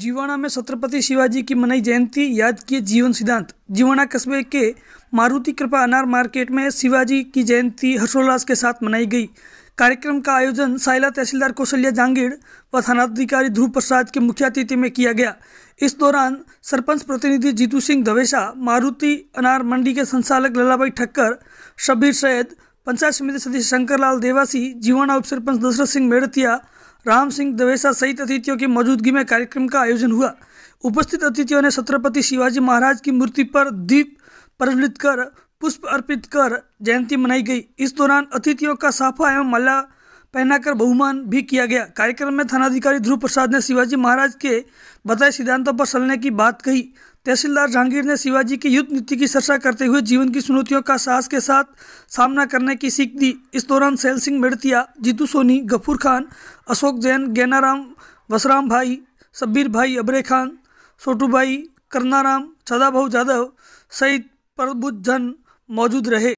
जीवाणा में छत्रपति शिवाजी की मनाई जयंती याद किए जीवन सिद्धांत जीवाणा कस्बे के मारुति कृपा अनार मार्केट में शिवाजी की जयंती हर्षोल्लास के साथ मनाई गई कार्यक्रम का आयोजन साइला तहसीलदार कौशल्या जांगीर व थानाधिकारी ध्रुव प्रसाद के मुख्यातिथि में किया गया इस दौरान सरपंच प्रतिनिधि जीतू सिंह धवेशा मारुति अनार मंडी के संचालक ललाबाई ठक्कर शब्बीर सैद पंचायत समिति सदस्य शंकरलाल देवासी जीवाणा उप सरपंच दशरथ सिंह मेड़तिया राम सिंह दवेसा सहित अतिथियों की मौजूदगी में कार्यक्रम का आयोजन हुआ उपस्थित अतिथियों ने छत्रपति शिवाजी महाराज की मूर्ति पर दीप प्रज्वलित कर पुष्प अर्पित कर जयंती मनाई गई इस दौरान अतिथियों का साफा एवं माला पहनाकर बहुमान भी किया गया कार्यक्रम में थानाधिकारी ध्रुव प्रसाद ने शिवाजी महाराज के बताए सिद्धांतों पर चलने की बात कही तहसीलदार जहांगीर ने शिवाजी की युद्ध नीति की चर्चा करते हुए जीवन की चुनौतियों का साहस के साथ सामना करने की सीख दी इस दौरान सैल सिंह मेड़तिया जीतू सोनी गफूर खान अशोक जैन गैनाराम वसराम भाई सब्बीर भाई अबरे खान सोटू भाई करनाराम सदाभा जाधव सहित प्रबुद्ध जन मौजूद रहे